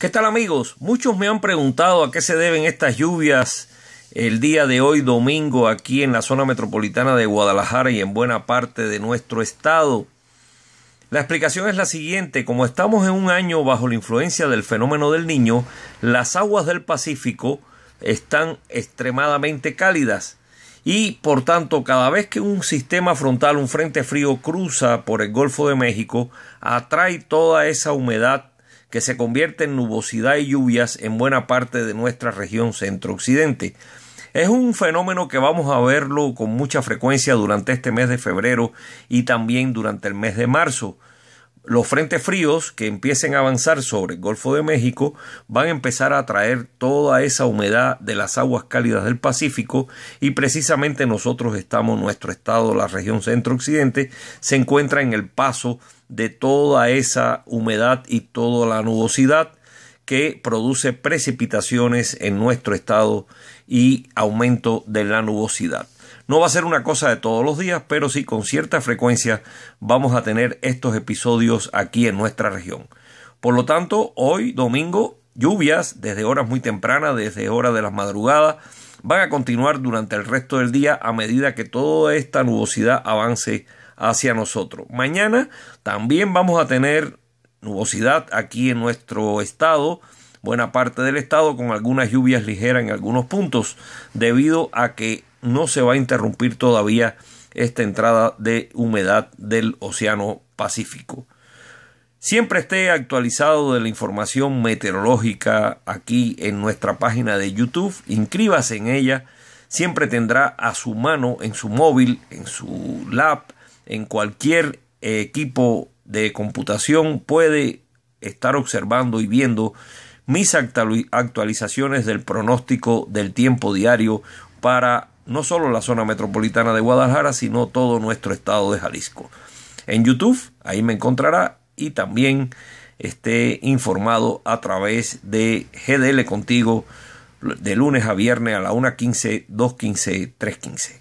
¿Qué tal amigos? Muchos me han preguntado a qué se deben estas lluvias el día de hoy domingo aquí en la zona metropolitana de Guadalajara y en buena parte de nuestro estado. La explicación es la siguiente, como estamos en un año bajo la influencia del fenómeno del niño, las aguas del Pacífico están extremadamente cálidas y por tanto cada vez que un sistema frontal, un frente frío cruza por el Golfo de México, atrae toda esa humedad que se convierte en nubosidad y lluvias en buena parte de nuestra región centro-occidente. Es un fenómeno que vamos a verlo con mucha frecuencia durante este mes de febrero y también durante el mes de marzo. Los frentes fríos que empiecen a avanzar sobre el Golfo de México van a empezar a atraer toda esa humedad de las aguas cálidas del Pacífico y precisamente nosotros estamos, nuestro estado, la región centro-occidente, se encuentra en el paso de toda esa humedad y toda la nubosidad que produce precipitaciones en nuestro estado y aumento de la nubosidad. No va a ser una cosa de todos los días, pero sí con cierta frecuencia vamos a tener estos episodios aquí en nuestra región. Por lo tanto, hoy domingo, lluvias desde horas muy tempranas, desde horas de las madrugadas, van a continuar durante el resto del día a medida que toda esta nubosidad avance hacia nosotros. Mañana también vamos a tener nubosidad aquí en nuestro estado, buena parte del estado con algunas lluvias ligeras en algunos puntos, debido a que no se va a interrumpir todavía esta entrada de humedad del Océano Pacífico. Siempre esté actualizado de la información meteorológica aquí en nuestra página de YouTube, inscríbase en ella, siempre tendrá a su mano, en su móvil, en su lab, en cualquier equipo de computación puede estar observando y viendo mis actualizaciones del pronóstico del tiempo diario para no solo la zona metropolitana de Guadalajara, sino todo nuestro estado de Jalisco. En YouTube, ahí me encontrará y también esté informado a través de GDL Contigo de lunes a viernes a la 1.15, 2.15, 3.15.